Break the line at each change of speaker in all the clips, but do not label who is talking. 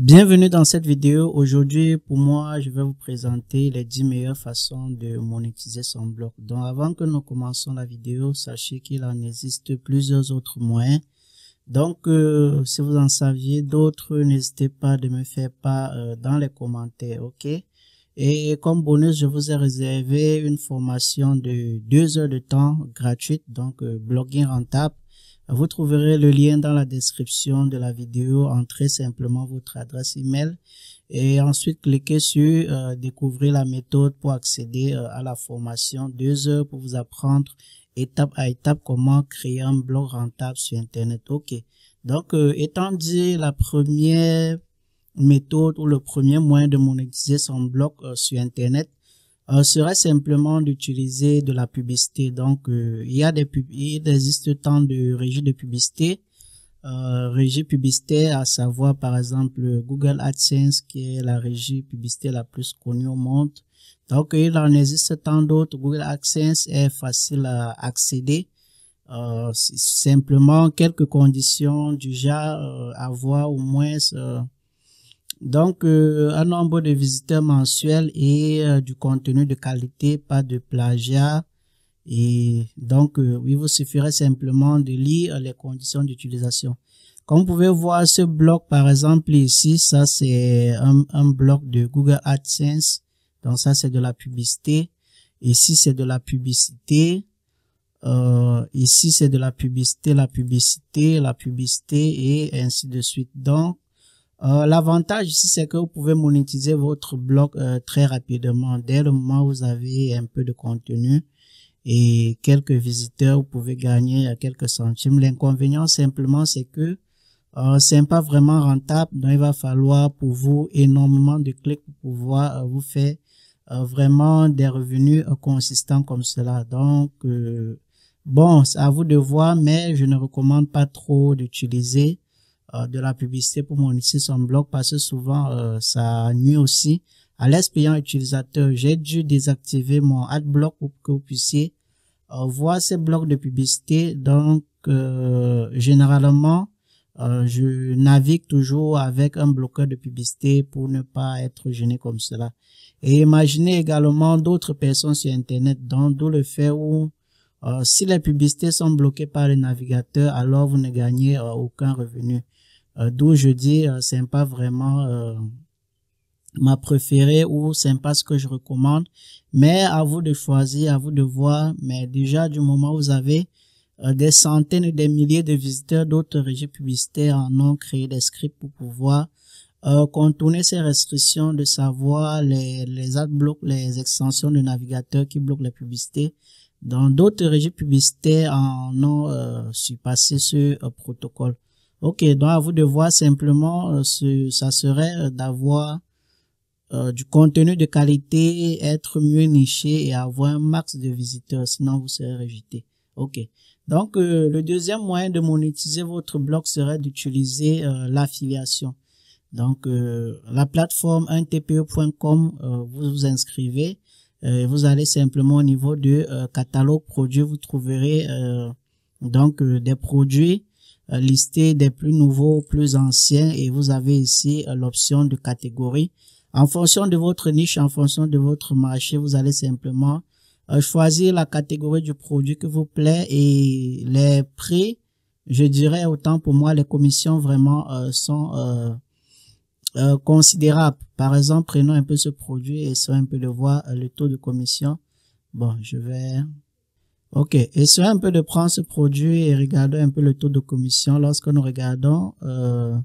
Bienvenue dans cette vidéo. Aujourd'hui, pour moi, je vais vous présenter les 10 meilleures façons de monétiser son blog. Donc, avant que nous commençons la vidéo, sachez qu'il en existe plusieurs autres moyens. Donc, euh, si vous en saviez d'autres, n'hésitez pas de me faire part euh, dans les commentaires, ok? Et comme bonus, je vous ai réservé une formation de deux heures de temps gratuite, donc euh, blogging rentable vous trouverez le lien dans la description de la vidéo. Entrez simplement votre adresse email et ensuite cliquez sur euh, découvrir la méthode pour accéder euh, à la formation. Deux heures pour vous apprendre étape à étape comment créer un blog rentable sur Internet. OK. Donc, euh, étant dit la première méthode ou le premier moyen de monétiser son blog sur Internet, euh, serait simplement d'utiliser de la publicité. Donc, euh, il y a des pub il existe tant de régies de publicité, euh, régie publicité, à savoir par exemple Google AdSense, qui est la régie publicité la plus connue au monde. Donc, il en existe tant d'autres. Google AdSense est facile à accéder. Euh, simplement quelques conditions du genre avoir au moins donc, euh, un nombre de visiteurs mensuels et euh, du contenu de qualité, pas de plagiat. Et donc, euh, il vous suffirait simplement de lire les conditions d'utilisation. Comme vous pouvez voir, ce bloc, par exemple, ici, ça, c'est un, un, bloc de Google AdSense. Donc, ça, c'est de la publicité. Ici, c'est de la publicité. Euh, ici, c'est de la publicité, la publicité, la publicité, et ainsi de suite. Donc, euh, l'avantage ici, c'est que vous pouvez monétiser votre blog euh, très rapidement. Dès le moment où vous avez un peu de contenu et quelques visiteurs, vous pouvez gagner quelques centimes. L'inconvénient simplement, c'est que euh, c'est pas vraiment rentable. Donc, il va falloir pour vous énormément de clics pour pouvoir vous faire vraiment des revenus consistants comme cela. Donc, bon, c'est à vous de voir, mais je ne recommande pas trop d'utiliser euh, de la publicité pour ici son blog parce que souvent euh, ça nuit aussi à l'expérience utilisateur. J'ai dû désactiver mon adblock pour que vous puissiez euh, voir ces blocs de publicité. Donc généralement je navigue toujours avec un bloqueur de publicité pour ne pas être gêné comme cela. Et imaginez également d'autres personnes sur Internet, d'où le fait où si les publicités sont bloquées par le navigateur, alors vous ne gagnez aucun revenu. Euh, d'où je dis, euh, c'est pas vraiment euh, ma préférée ou c'est pas ce que je recommande. Mais à vous de choisir, à vous de voir. Mais déjà, du moment où vous avez des centaines, des milliers de visiteurs, d'autres régies publicitaires en ont créé des scripts pour pouvoir contourner ces restrictions de savoir les, les adblocks, les extensions de navigateurs qui bloquent la publicités. Dans d'autres régies publicitaires en ont euh, surpassé ce protocole. Ok, donc à vous de voir simplement, euh, ce, ça serait euh, d'avoir euh, du contenu de qualité, être mieux niché et avoir un max de visiteurs, sinon vous serez rejeté. Ok, donc le deuxième moyen de monétiser votre blog serait d'utiliser l'affiliation. Donc la plateforme 1 e vous vous inscrivez, et vous allez simplement au niveau de catalogue produits, vous trouverez donc des produits euh, lister des plus nouveaux, plus anciens et vous avez ici euh, l'option de catégorie. En fonction de votre niche, en fonction de votre marché, vous allez simplement euh, choisir la catégorie du produit que vous plaît et les prix, je dirais autant pour moi, les commissions vraiment sont considérables. Par exemple, prenons un peu ce produit et essayons un peu de voir le taux de commission. Bon, je vais Ok, essayons un peu de prendre ce produit et regarder un peu le taux de commission. Lorsque nous regardons, euh,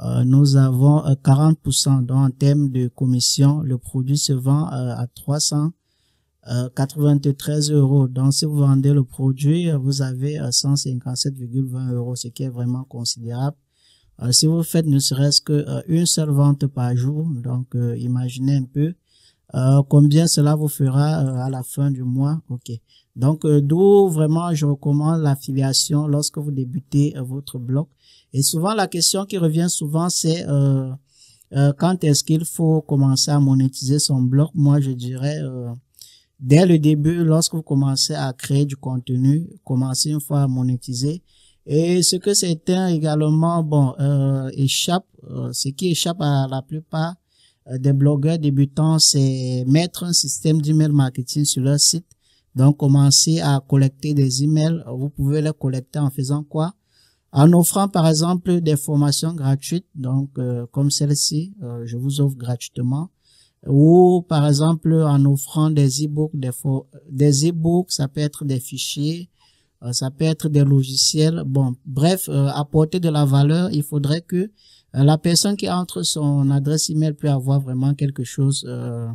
euh nous avons 40%. Euh, donc, en termes de commission, le produit se vend euh, à 393 euros. Donc, si vous vendez le produit, vous avez 157,20 euros, ce qui est vraiment considérable. si vous faites ne serait-ce qu'une seule vente par jour, donc imaginez un peu, euh, combien cela vous fera euh, à la fin du mois ok donc euh, d'où vraiment je recommande l'affiliation lorsque vous débutez votre blog et souvent la question qui revient souvent c'est quand est-ce qu'il faut commencer à monétiser son blog moi je dirais dès le début lorsque vous commencez à créer du contenu commencez une fois à monétiser et ce que c'est également bon échappe ce qui échappe à la plupart euh, des blogueurs débutants, c'est mettre un système d'email marketing sur leur site. Donc, commencer à collecter des emails. Vous pouvez les collecter en faisant quoi En offrant, par exemple, des formations gratuites, donc euh, comme celle-ci, euh, je vous offre gratuitement. Ou, par exemple, en offrant des e-books, des, e-books, ça peut être des fichiers, ça peut être des logiciels. Bon, bref, apporter de la valeur, il faudrait que euh, la personne qui entre son adresse email peut avoir vraiment quelque chose euh,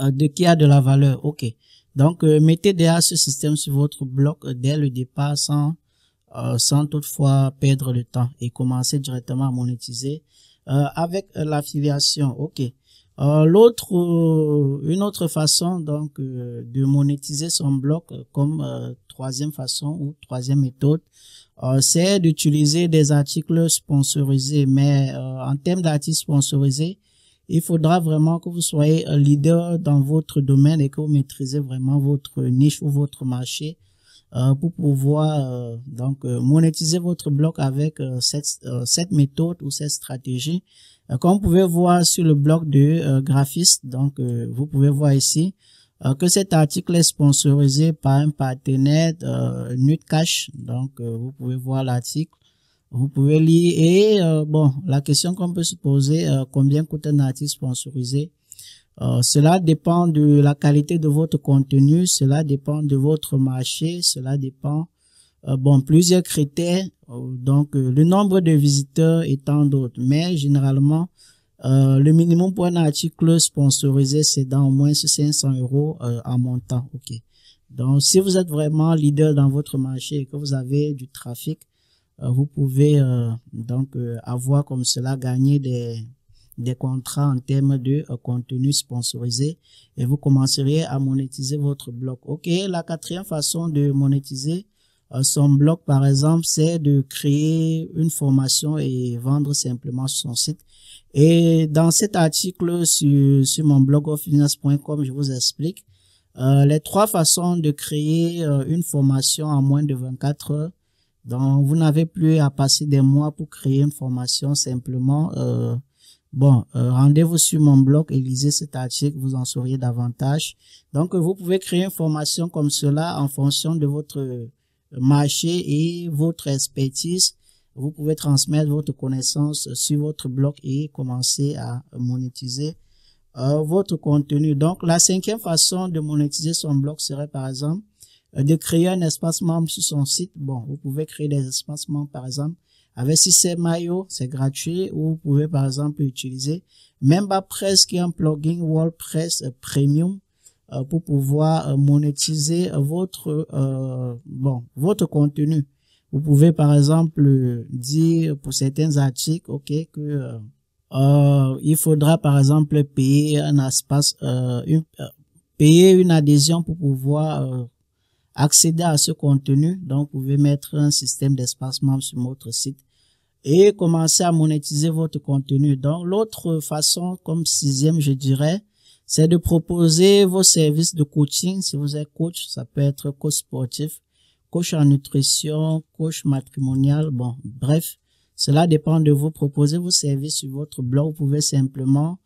euh, de qui a de la valeur. Ok. Donc mettez déjà ce système sur votre bloc dès le départ sans sans toutefois perdre le temps et commencez directement à monétiser avec l'affiliation. Ok. Euh, l'autre, euh, une autre façon donc euh, de monétiser son blog comme troisième façon ou troisième méthode, c'est d'utiliser des articles sponsorisés. Mais en termes d'articles sponsorisés, il faudra vraiment que vous soyez un leader dans votre domaine et que vous maîtrisez vraiment votre niche ou votre marché pour pouvoir donc monétiser votre blog avec cette, cette méthode ou cette stratégie euh, comme vous pouvez voir sur le blog de euh, graphiste, donc euh, vous pouvez voir ici que cet article est sponsorisé par un partenaire Nutcash. Donc vous pouvez voir l'article, vous pouvez lire. Et bon, la question qu'on peut se poser, combien coûte un article sponsorisé cela dépend de la qualité de votre contenu, cela dépend de votre marché, cela dépend euh, bon, plusieurs critères, euh, donc euh, le nombre de visiteurs étant tant d'autres. Mais généralement, le minimum pour un article sponsorisé, c'est dans moins 500 euros en montant. Ok. Donc, si vous êtes vraiment leader dans votre marché et que vous avez du trafic, vous pouvez donc avoir comme cela gagner des des contrats en termes de contenu sponsorisé et vous commenceriez à monétiser votre blog. Ok. La quatrième façon de monétiser, son blog, par exemple, c'est de créer une formation et vendre simplement sur son site. Et dans cet article sur, sur mon blog offinance.com, je vous explique euh, les trois façons de créer euh, une formation en moins de 24 heures. Donc, vous n'avez plus à passer des mois pour créer une formation simplement. Euh, bon, rendez-vous sur mon blog et lisez cet article, vous en sauriez davantage. Donc, vous pouvez créer une formation comme cela en fonction de votre marché et votre expertise. Vous pouvez transmettre votre connaissance sur votre blog et commencer à monétiser euh, votre contenu. Donc, la cinquième façon de monétiser son blog serait par exemple euh, de créer un espace membre sur son site. Bon, vous pouvez créer des espaces membres par exemple avec si c'est maillot, c'est gratuit ou vous pouvez par exemple utiliser même pas presque un plugin WordPress Premium euh, pour pouvoir euh, monétiser votre euh, bon votre contenu. Vous pouvez par exemple dire pour certains articles, ok, que euh, il faudra par exemple payer un espace, euh, une, payer une adhésion pour pouvoir accéder à ce contenu. Donc, vous pouvez mettre un système d'espacement sur votre site et commencer à monétiser votre contenu. Donc, l'autre façon, comme sixième, je dirais, c'est de proposer vos services de coaching. Si vous êtes coach, ça peut être coach sportif, coach en nutrition, coach matrimonial. Bon, bref, cela dépend de vous. Proposez vos services sur votre blog. Vous pouvez simplement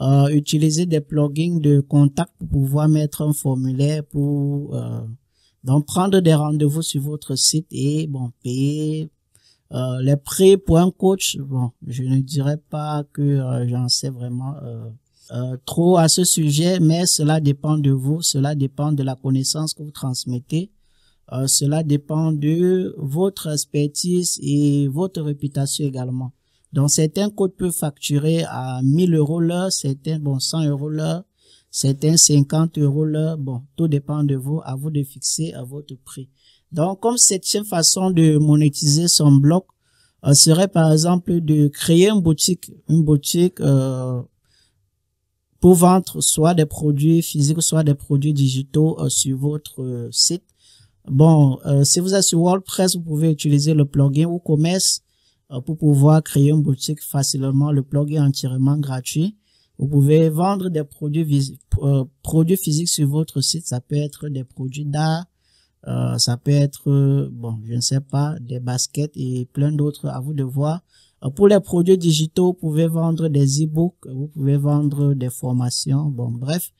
euh, utiliser des plugins de contact pour pouvoir mettre un formulaire pour euh, donc prendre des rendez-vous sur votre site et bon payer euh, les prix pour un coach. Bon, je ne dirais pas que j'en sais vraiment euh, trop à ce sujet, mais cela dépend de vous, cela dépend de la connaissance que vous transmettez, euh, cela dépend de votre expertise et votre réputation également. Donc certains codes peuvent facturer à 1000 euros l'heure, certains bon 100 euros l'heure, certains 50 euros l'heure. Bon, tout dépend de vous, à vous de fixer à votre prix. Donc comme septième façon de monétiser son blog euh, serait par exemple de créer une boutique, une boutique euh, pour vendre soit des produits physiques, soit des produits digitaux euh, sur votre euh, site. Bon, euh, si vous êtes sur WordPress, vous pouvez utiliser le plugin WooCommerce pour pouvoir créer une boutique facilement. Le plugin est entièrement gratuit. Vous pouvez vendre des produits, produits physiques sur votre site. Ça peut être des produits d'art, ça peut être, bon, je ne sais pas, des baskets et plein d'autres à vous de voir. Euh, pour les produits digitaux, vous pouvez vendre des e-books, vous pouvez vendre des formations, bon bref.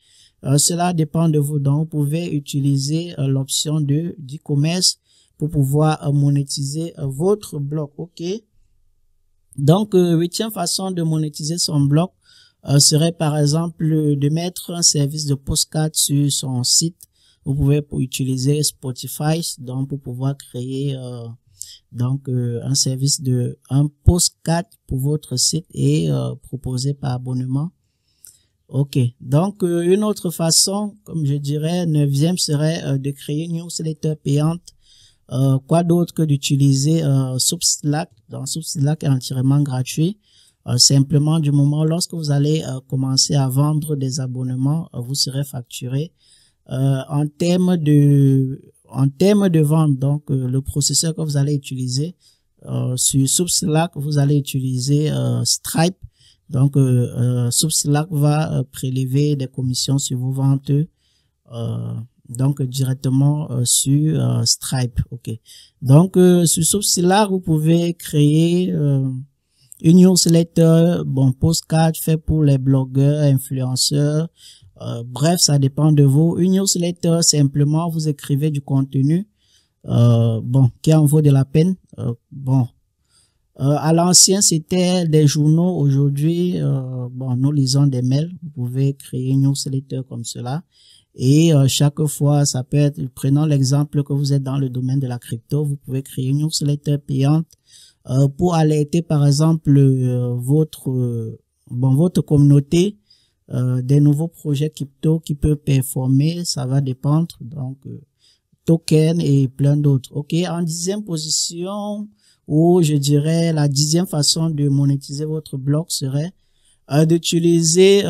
Euh, cela dépend de vous, donc vous pouvez utiliser euh, l'option de d'e-commerce pour pouvoir monétiser votre blog, ok Donc, huitième façon de monétiser son blog serait par exemple de mettre un service de postcard sur son site. Vous pouvez utiliser Spotify, donc pour pouvoir créer donc, euh, un service de un postcard pour votre site est euh, proposé par abonnement. Ok. Donc, euh, une autre façon, comme je dirais, neuvième serait de créer une newsletter payante. quoi d'autre que d'utiliser Substack. Donc, Substack est entièrement gratuit. simplement, du moment lorsque vous allez commencer à vendre des abonnements, vous serez facturé. en termes de en termes de vente, donc euh, le processeur que vous allez utiliser, euh, sur SubSlack, vous allez utiliser euh, Stripe. Donc, SubSlack va prélever des commissions sur vos ventes donc directement sur Stripe. Ok. Donc sur Subsilar, vous pouvez créer une newsletter, bon postcard fait pour les blogueurs, influenceurs, euh, bref, ça dépend de vous. Une newsletter, simplement, vous écrivez du contenu, euh, bon, qui en vaut de la peine. Euh, bon, à l'ancien, c'était des journaux. Aujourd'hui, bon, nous lisons des mails. Vous pouvez créer une newsletter comme cela. Et chaque fois, ça peut être, prenons l'exemple que vous êtes dans le domaine de la crypto, vous pouvez créer une newsletter payante pour alerter, par exemple, votre, bon, votre communauté euh, des nouveaux projets crypto qui peuvent performer, ça va dépendre. Donc, euh, token et plein d'autres. OK, en dixième position, ou je dirais la dixième façon de monétiser votre blog serait euh, d'utiliser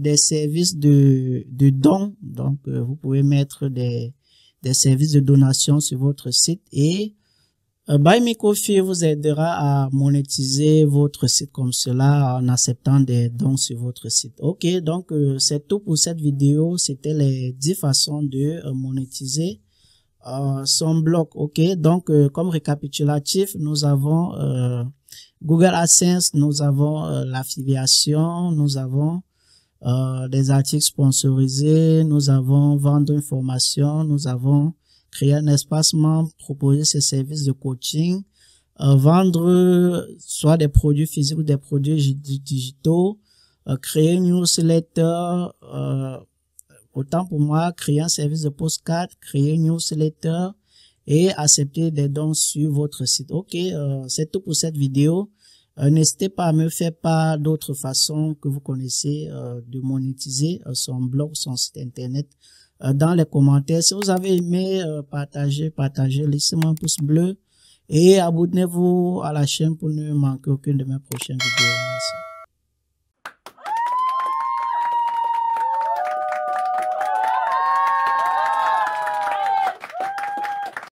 des services de, de dons. Donc, vous pouvez mettre des, des services de donation sur votre site et By Me vous aidera à monétiser votre site comme cela en acceptant des dons sur votre site. Ok, donc euh, c'est tout pour cette vidéo. C'était les 10 façons de euh, monétiser euh, son blog. Ok, donc comme récapitulatif, nous avons Google AdSense, nous avons l'affiliation, nous avons des articles sponsorisés, nous avons vendre une formation, nous avons créer un espace membre, proposer ses services de coaching, euh, vendre euh, soit des produits physiques ou des produits digitaux, euh, créer une newsletter, autant pour moi, créer un service de postcard, créer une newsletter et accepter des dons sur votre site. Ok, c'est tout pour cette vidéo. N'hésitez pas à me faire part d'autres façons que vous connaissez de monétiser son blog, son site internet euh, dans les commentaires. Si vous avez aimé, euh, partagez, partagez, laissez-moi un pouce bleu et abonnez-vous à la chaîne pour ne manquer aucune de mes prochaines vidéos.